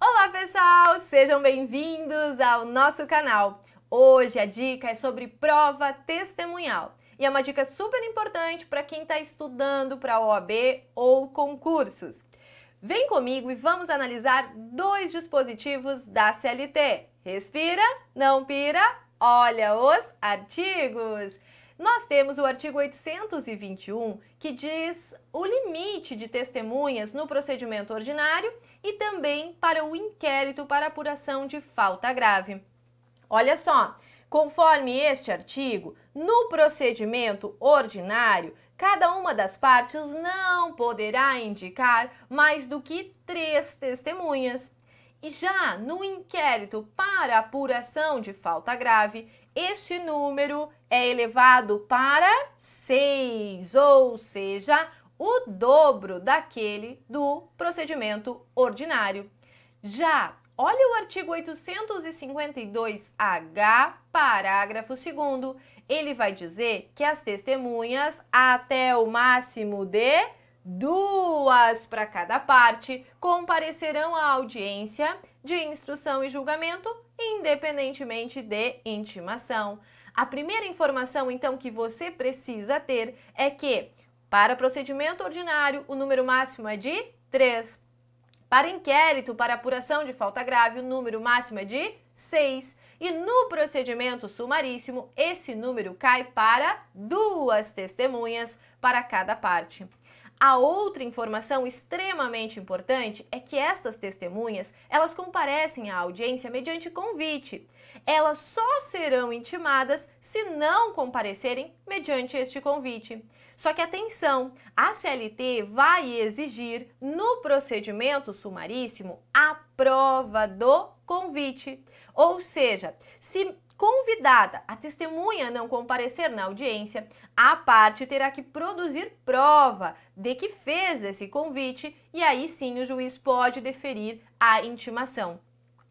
Olá pessoal, sejam bem-vindos ao nosso canal. Hoje a dica é sobre prova testemunhal e é uma dica super importante para quem está estudando para OAB ou concursos. Vem comigo e vamos analisar dois dispositivos da CLT. Respira, não pira, olha os artigos. Nós temos o artigo 821, que diz o limite de testemunhas no procedimento ordinário e também para o inquérito para apuração de falta grave. Olha só, conforme este artigo, no procedimento ordinário, cada uma das partes não poderá indicar mais do que três testemunhas. E já no inquérito para apuração de falta grave, este número é elevado para 6, ou seja, o dobro daquele do procedimento ordinário. Já olha o artigo 852H, parágrafo 2. Ele vai dizer que as testemunhas, até o máximo de duas para cada parte, comparecerão à audiência de instrução e julgamento, independentemente de intimação. A primeira informação, então, que você precisa ter é que, para procedimento ordinário, o número máximo é de três. Para inquérito, para apuração de falta grave, o número máximo é de seis E no procedimento sumaríssimo, esse número cai para duas testemunhas para cada parte. A outra informação extremamente importante é que estas testemunhas, elas comparecem à audiência mediante convite. Elas só serão intimadas se não comparecerem mediante este convite. Só que atenção, a CLT vai exigir no procedimento sumaríssimo a prova do convite. Ou seja, se convidada a testemunha não comparecer na audiência, a parte terá que produzir prova de que fez esse convite e aí sim o juiz pode deferir a intimação.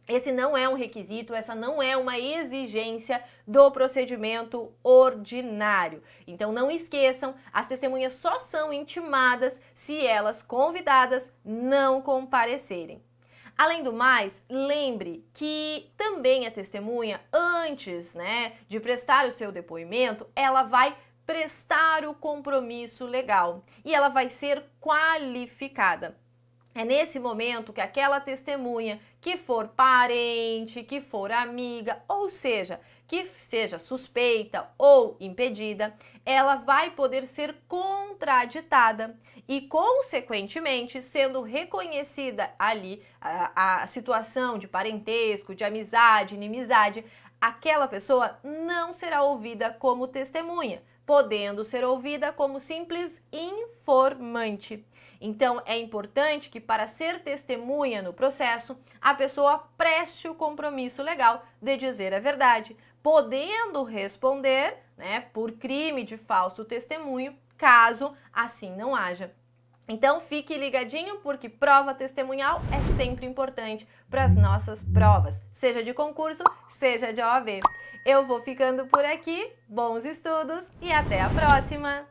Esse não é um requisito, essa não é uma exigência do procedimento ordinário. Então não esqueçam, as testemunhas só são intimadas se elas convidadas não comparecerem. Além do mais, lembre que também a testemunha, antes né, de prestar o seu depoimento, ela vai prestar o compromisso legal e ela vai ser qualificada. É nesse momento que aquela testemunha que for parente, que for amiga, ou seja, que seja suspeita ou impedida, ela vai poder ser contraditada e, consequentemente, sendo reconhecida ali a, a situação de parentesco, de amizade, inimizade, aquela pessoa não será ouvida como testemunha, podendo ser ouvida como simples informante. Então, é importante que, para ser testemunha no processo, a pessoa preste o compromisso legal de dizer a verdade, podendo responder né, por crime de falso testemunho caso assim não haja. Então fique ligadinho porque prova testemunhal é sempre importante para as nossas provas, seja de concurso, seja de OAB. Eu vou ficando por aqui, bons estudos e até a próxima!